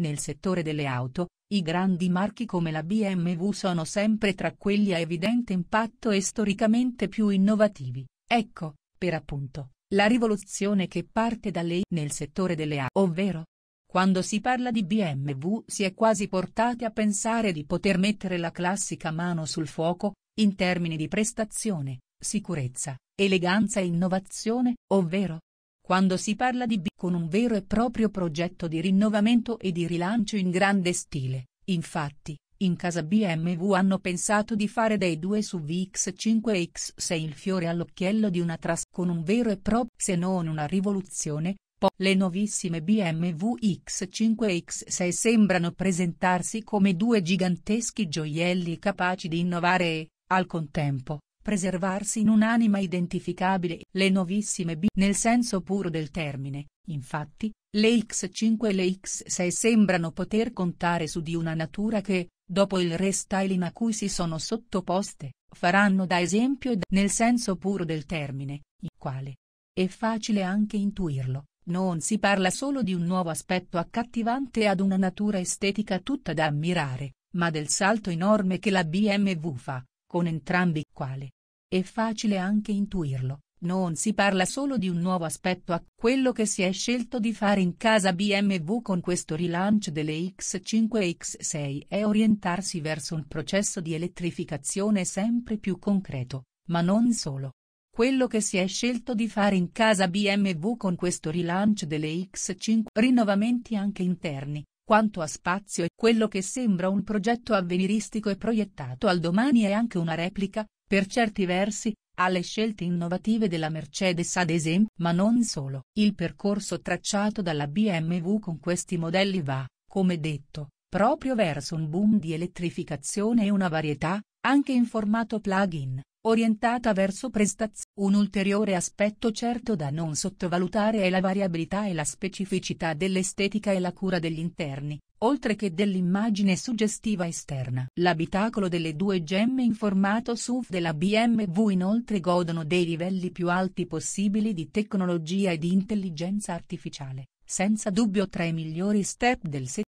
Nel settore delle auto, i grandi marchi come la BMW sono sempre tra quelli a evidente impatto e storicamente più innovativi. Ecco, per appunto, la rivoluzione che parte da lei nel settore delle auto, ovvero quando si parla di BMW si è quasi portati a pensare di poter mettere la classica mano sul fuoco, in termini di prestazione, sicurezza, eleganza e innovazione, ovvero, quando si parla di B con un vero e proprio progetto di rinnovamento e di rilancio in grande stile, infatti, in casa BMW hanno pensato di fare dei due su vx 5 e X6 il fiore all'occhiello di una tras con un vero e proprio se non una rivoluzione, po' le nuovissime BMW X5 e X6 sembrano presentarsi come due giganteschi gioielli capaci di innovare e, al contempo, preservarsi in un'anima identificabile. Le novissime B nel senso puro del termine, infatti, le X5 e le X6 sembrano poter contare su di una natura che, dopo il restyling a cui si sono sottoposte, faranno da esempio ed nel senso puro del termine, il quale. È facile anche intuirlo, non si parla solo di un nuovo aspetto accattivante ad una natura estetica tutta da ammirare, ma del salto enorme che la BMW fa, con entrambi quale è facile anche intuirlo, non si parla solo di un nuovo aspetto a quello che si è scelto di fare in casa BMW con questo rilancio delle X5 e X6 è orientarsi verso un processo di elettrificazione sempre più concreto, ma non solo. Quello che si è scelto di fare in casa BMW con questo rilancio delle X5 rinnovamenti anche interni, quanto a spazio e quello che sembra un progetto avveniristico e proiettato al domani è anche una replica, per certi versi, alle scelte innovative della Mercedes ad esempio, ma non solo. Il percorso tracciato dalla BMW con questi modelli va, come detto, proprio verso un boom di elettrificazione e una varietà, anche in formato plug-in, orientata verso prestazioni. Un ulteriore aspetto certo da non sottovalutare è la variabilità e la specificità dell'estetica e la cura degli interni, oltre che dell'immagine suggestiva esterna. L'abitacolo delle due gemme in formato SUV della BMW inoltre godono dei livelli più alti possibili di tecnologia e di intelligenza artificiale, senza dubbio tra i migliori step del settore.